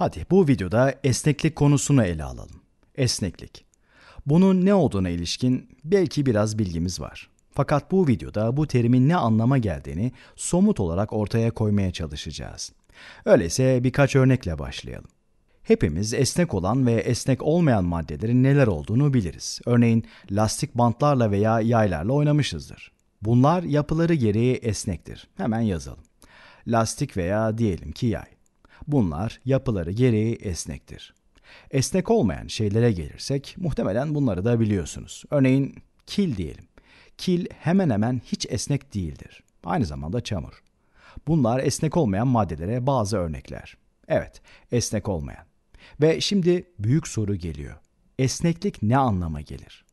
Hadi bu videoda esneklik konusunu ele alalım. Esneklik. Bunun ne olduğuna ilişkin belki biraz bilgimiz var. Fakat bu videoda bu terimin ne anlama geldiğini somut olarak ortaya koymaya çalışacağız. Öyleyse birkaç örnekle başlayalım. Hepimiz esnek olan ve esnek olmayan maddelerin neler olduğunu biliriz. Örneğin lastik bantlarla veya yaylarla oynamışızdır. Bunlar yapıları gereği esnektir. Hemen yazalım. Lastik veya diyelim ki yay. Bunlar yapıları gereği esnektir. Esnek olmayan şeylere gelirsek muhtemelen bunları da biliyorsunuz. Örneğin kil diyelim. Kil hemen hemen hiç esnek değildir. Aynı zamanda çamur. Bunlar esnek olmayan maddelere bazı örnekler. Evet, esnek olmayan. Ve şimdi büyük soru geliyor. Esneklik ne anlama gelir?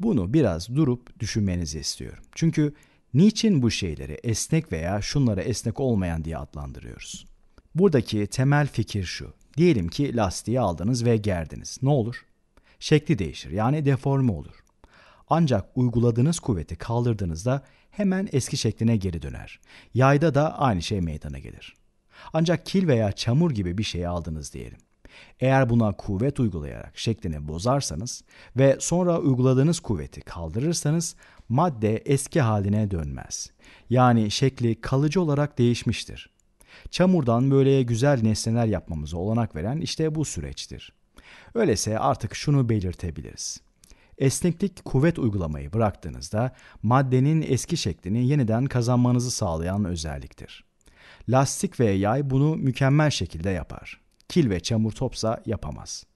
Bunu biraz durup düşünmenizi istiyorum. Çünkü niçin bu şeyleri esnek veya şunlara esnek olmayan diye adlandırıyoruz? Buradaki temel fikir şu. Diyelim ki lastiği aldınız ve gerdiniz. Ne olur? Şekli değişir yani deforme olur. Ancak uyguladığınız kuvveti kaldırdığınızda hemen eski şekline geri döner. Yayda da aynı şey meydana gelir. Ancak kil veya çamur gibi bir şey aldınız diyelim. Eğer buna kuvvet uygulayarak şeklini bozarsanız ve sonra uyguladığınız kuvveti kaldırırsanız madde eski haline dönmez. Yani şekli kalıcı olarak değişmiştir çamurdan böyle güzel nesneler yapmamızı olanak veren işte bu süreçtir. Öyleyse artık şunu belirtebiliriz. Esneklik kuvvet uygulamayı bıraktığınızda maddenin eski şeklini yeniden kazanmanızı sağlayan özelliktir. Lastik ve yay bunu mükemmel şekilde yapar. Kil ve çamur topsa yapamaz.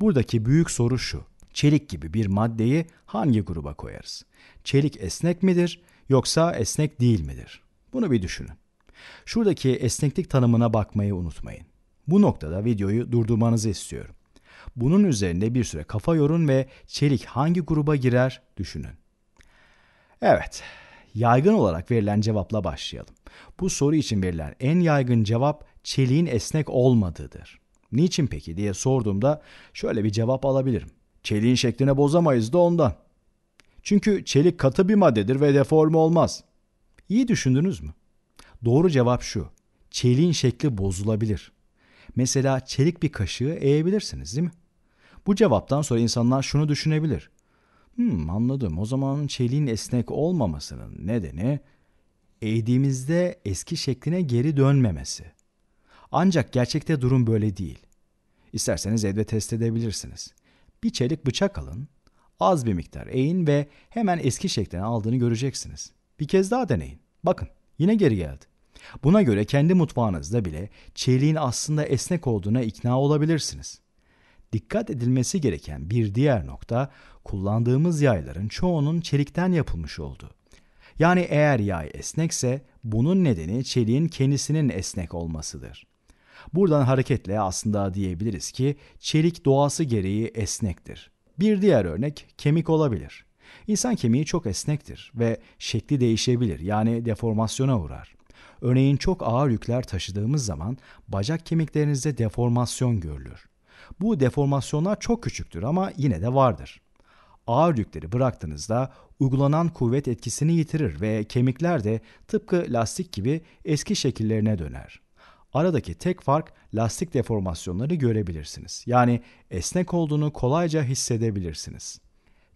Buradaki büyük soru şu. Çelik gibi bir maddeyi hangi gruba koyarız? Çelik esnek midir yoksa esnek değil midir? Bunu bir düşünün. Şuradaki esneklik tanımına bakmayı unutmayın. Bu noktada videoyu durdurmanızı istiyorum. Bunun üzerinde bir süre kafa yorun ve çelik hangi gruba girer düşünün. Evet, yaygın olarak verilen cevapla başlayalım. Bu soru için verilen en yaygın cevap çeliğin esnek olmadığıdır. Niçin peki diye sorduğumda şöyle bir cevap alabilirim. Çeliğin şeklini bozamayız da ondan. Çünkü çelik katı bir maddedir ve deforme olmaz. İyi düşündünüz mü? Doğru cevap şu. Çeliğin şekli bozulabilir. Mesela çelik bir kaşığı eğebilirsiniz değil mi? Bu cevaptan sonra insanlar şunu düşünebilir. Hmm, anladım. O zaman çeliğin esnek olmamasının nedeni eğdiğimizde eski şekline geri dönmemesi. Ancak gerçekte durum böyle değil. İsterseniz evde test edebilirsiniz. Bir çelik bıçak alın, az bir miktar eğin ve hemen eski şekline aldığını göreceksiniz. Bir kez daha deneyin. Bakın yine geri geldi. Buna göre kendi mutfağınızda bile çeliğin aslında esnek olduğuna ikna olabilirsiniz. Dikkat edilmesi gereken bir diğer nokta kullandığımız yayların çoğunun çelikten yapılmış olduğu. Yani eğer yay esnekse bunun nedeni çeliğin kendisinin esnek olmasıdır. Buradan hareketle aslında diyebiliriz ki çelik doğası gereği esnektir. Bir diğer örnek kemik olabilir. İnsan kemiği çok esnektir ve şekli değişebilir yani deformasyona uğrar. Örneğin çok ağır yükler taşıdığımız zaman bacak kemiklerinizde deformasyon görülür. Bu deformasyonlar çok küçüktür ama yine de vardır. Ağır yükleri bıraktığınızda uygulanan kuvvet etkisini yitirir ve kemikler de tıpkı lastik gibi eski şekillerine döner. Aradaki tek fark lastik deformasyonları görebilirsiniz. Yani esnek olduğunu kolayca hissedebilirsiniz.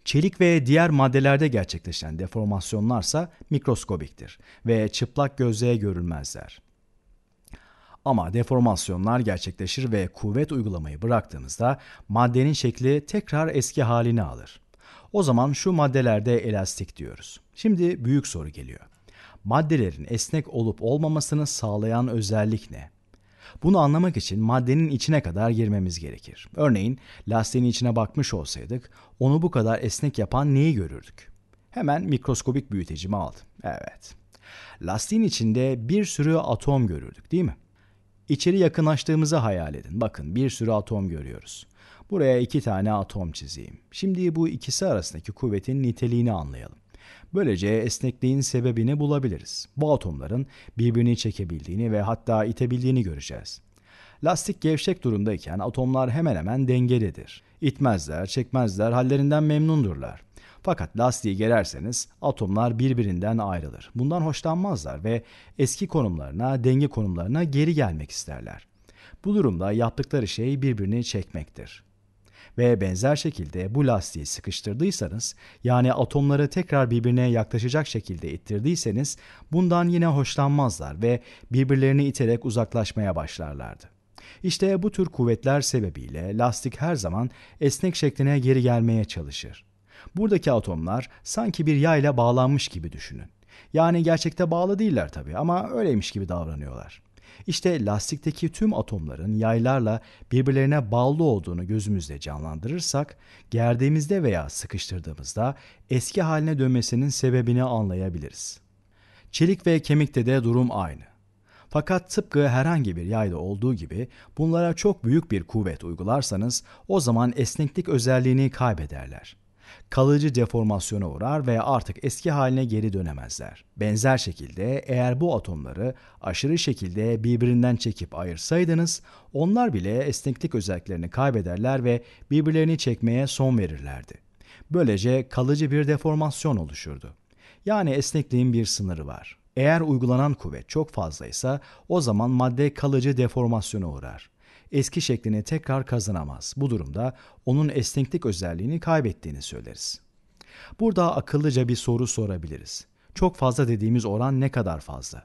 Çelik ve diğer maddelerde gerçekleşen deformasyonlarsa mikroskobiktir ve çıplak gözle görülmezler. Ama deformasyonlar gerçekleşir ve kuvvet uygulamayı bıraktığımızda maddenin şekli tekrar eski halini alır. O zaman şu maddelerde elastik diyoruz. Şimdi büyük soru geliyor. Maddelerin esnek olup olmamasını sağlayan özellik ne? Bunu anlamak için maddenin içine kadar girmemiz gerekir. Örneğin lastiğin içine bakmış olsaydık onu bu kadar esnek yapan neyi görürdük? Hemen mikroskobik büyütecimi aldım. Evet. Lastiğin içinde bir sürü atom görürdük değil mi? İçeri yakınlaştığımızı hayal edin. Bakın bir sürü atom görüyoruz. Buraya iki tane atom çizeyim. Şimdi bu ikisi arasındaki kuvvetin niteliğini anlayalım. Böylece esnekliğin sebebini bulabiliriz. Bu atomların birbirini çekebildiğini ve hatta itebildiğini göreceğiz. Lastik gevşek durumdayken atomlar hemen hemen dengelidir. İtmezler, çekmezler, hallerinden memnundurlar. Fakat lastiği gererseniz atomlar birbirinden ayrılır. Bundan hoşlanmazlar ve eski konumlarına, denge konumlarına geri gelmek isterler. Bu durumda yaptıkları şey birbirini çekmektir ve benzer şekilde bu lastiği sıkıştırdıysanız yani atomları tekrar birbirine yaklaşacak şekilde ittirdiyseniz bundan yine hoşlanmazlar ve birbirlerini iterek uzaklaşmaya başlarlardı. İşte bu tür kuvvetler sebebiyle lastik her zaman esnek şekline geri gelmeye çalışır. Buradaki atomlar sanki bir yayla bağlanmış gibi düşünün. Yani gerçekte bağlı değiller tabii ama öyleymiş gibi davranıyorlar. İşte lastikteki tüm atomların yaylarla birbirlerine bağlı olduğunu gözümüzde canlandırırsak, gerdiğimizde veya sıkıştırdığımızda eski haline dönmesinin sebebini anlayabiliriz. Çelik ve kemikte de durum aynı. Fakat tıpkı herhangi bir yayda olduğu gibi bunlara çok büyük bir kuvvet uygularsanız o zaman esneklik özelliğini kaybederler kalıcı deformasyona uğrar veya artık eski haline geri dönemezler. Benzer şekilde eğer bu atomları aşırı şekilde birbirinden çekip ayırsaydınız, onlar bile esneklik özelliklerini kaybederler ve birbirlerini çekmeye son verirlerdi. Böylece kalıcı bir deformasyon oluşurdu. Yani esnekliğin bir sınırı var. Eğer uygulanan kuvvet çok fazlaysa o zaman madde kalıcı deformasyona uğrar eski şeklini tekrar kazanamaz. Bu durumda onun esneklik özelliğini kaybettiğini söyleriz. Burada akıllıca bir soru sorabiliriz. Çok fazla dediğimiz oran ne kadar fazla?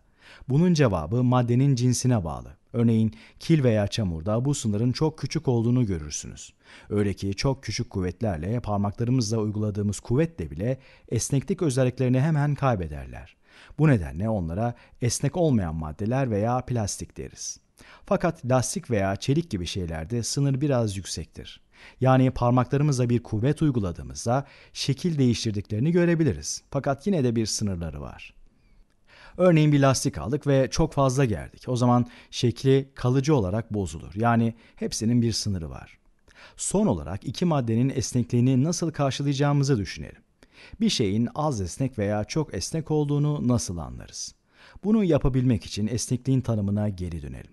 Bunun cevabı maddenin cinsine bağlı. Örneğin kil veya çamurda bu sınırın çok küçük olduğunu görürsünüz. Öyle ki çok küçük kuvvetlerle parmaklarımızla uyguladığımız kuvvetle bile esneklik özelliklerini hemen kaybederler. Bu nedenle onlara esnek olmayan maddeler veya plastik deriz. Fakat lastik veya çelik gibi şeylerde sınır biraz yüksektir. Yani parmaklarımıza bir kuvvet uyguladığımızda şekil değiştirdiklerini görebiliriz. Fakat yine de bir sınırları var. Örneğin bir lastik aldık ve çok fazla gerdik. O zaman şekli kalıcı olarak bozulur. Yani hepsinin bir sınırı var. Son olarak iki maddenin esnekliğini nasıl karşılayacağımızı düşünelim. Bir şeyin az esnek veya çok esnek olduğunu nasıl anlarız? Bunu yapabilmek için esnekliğin tanımına geri dönelim.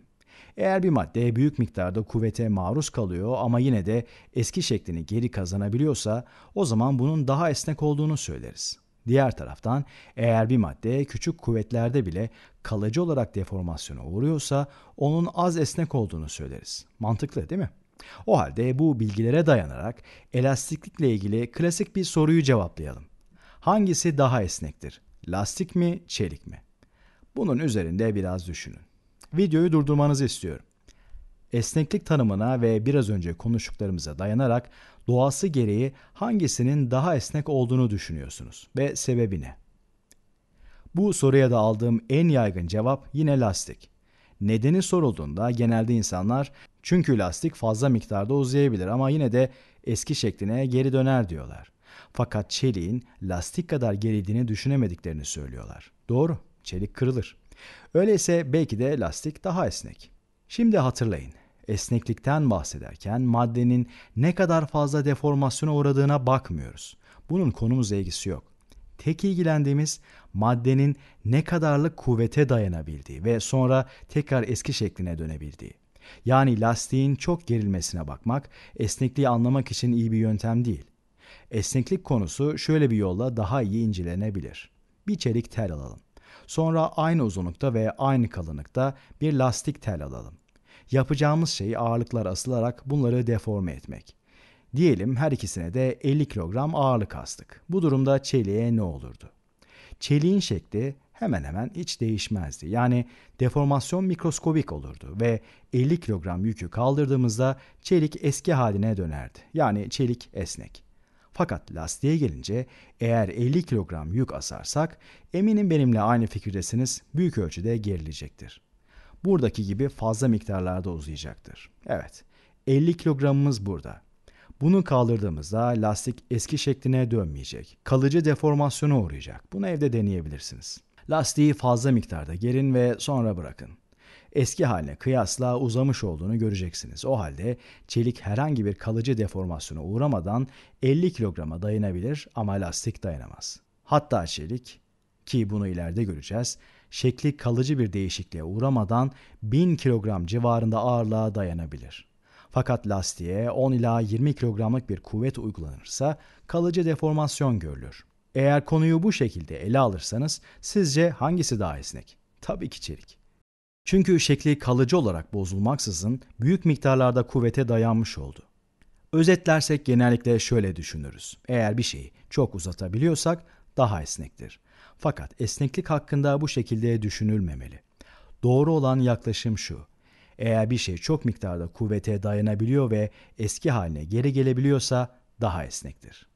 Eğer bir madde büyük miktarda kuvvete maruz kalıyor ama yine de eski şeklini geri kazanabiliyorsa o zaman bunun daha esnek olduğunu söyleriz. Diğer taraftan eğer bir madde küçük kuvvetlerde bile kalıcı olarak deformasyona uğruyorsa onun az esnek olduğunu söyleriz. Mantıklı değil mi? O halde bu bilgilere dayanarak elastiklikle ilgili klasik bir soruyu cevaplayalım. Hangisi daha esnektir? Lastik mi, çelik mi? Bunun üzerinde biraz düşünün videoyu durdurmanızı istiyorum. Esneklik tanımına ve biraz önce konuştuklarımıza dayanarak doğası gereği hangisinin daha esnek olduğunu düşünüyorsunuz ve sebebi ne? Bu soruya da aldığım en yaygın cevap yine lastik. Nedeni sorulduğunda genelde insanlar çünkü lastik fazla miktarda uzayabilir ama yine de eski şekline geri döner diyorlar. Fakat çeliğin lastik kadar gerildiğini düşünemediklerini söylüyorlar. Doğru, çelik kırılır. Öyleyse belki de lastik daha esnek. Şimdi hatırlayın. Esneklikten bahsederken maddenin ne kadar fazla deformasyona uğradığına bakmıyoruz. Bunun konumuzla ilgisi yok. Tek ilgilendiğimiz maddenin ne kadarlık kuvvete dayanabildiği ve sonra tekrar eski şekline dönebildiği. Yani lastiğin çok gerilmesine bakmak esnekliği anlamak için iyi bir yöntem değil. Esneklik konusu şöyle bir yolla daha iyi incelenebilir. Bir çelik tel alalım. Sonra aynı uzunlukta ve aynı kalınlıkta bir lastik tel alalım. Yapacağımız şey ağırlıklar asılarak bunları deforme etmek. Diyelim her ikisine de 50 kilogram ağırlık astık. Bu durumda çeliğe ne olurdu? Çeliğin şekli hemen hemen hiç değişmezdi. Yani deformasyon mikroskobik olurdu ve 50 kilogram yükü kaldırdığımızda çelik eski haline dönerdi. Yani çelik esnek. Fakat lastiğe gelince eğer 50 kilogram yük asarsak eminim benimle aynı fikirdesiniz büyük ölçüde gerilecektir. Buradaki gibi fazla miktarlarda uzayacaktır. Evet 50 kilogramımız burada. Bunu kaldırdığımızda lastik eski şekline dönmeyecek. Kalıcı deformasyona uğrayacak. Bunu evde deneyebilirsiniz. Lastiği fazla miktarda gerin ve sonra bırakın eski haline kıyasla uzamış olduğunu göreceksiniz. O halde çelik herhangi bir kalıcı deformasyona uğramadan 50 kilograma dayanabilir ama lastik dayanamaz. Hatta çelik ki bunu ileride göreceğiz şekli kalıcı bir değişikliğe uğramadan 1000 kilogram civarında ağırlığa dayanabilir. Fakat lastiğe 10 ila 20 kilogramlık bir kuvvet uygulanırsa kalıcı deformasyon görülür. Eğer konuyu bu şekilde ele alırsanız sizce hangisi daha esnek? Tabii ki çelik. Çünkü şekli kalıcı olarak bozulmaksızın büyük miktarlarda kuvvete dayanmış oldu. Özetlersek genellikle şöyle düşünürüz. Eğer bir şeyi çok uzatabiliyorsak daha esnektir. Fakat esneklik hakkında bu şekilde düşünülmemeli. Doğru olan yaklaşım şu. Eğer bir şey çok miktarda kuvvete dayanabiliyor ve eski haline geri gelebiliyorsa daha esnektir.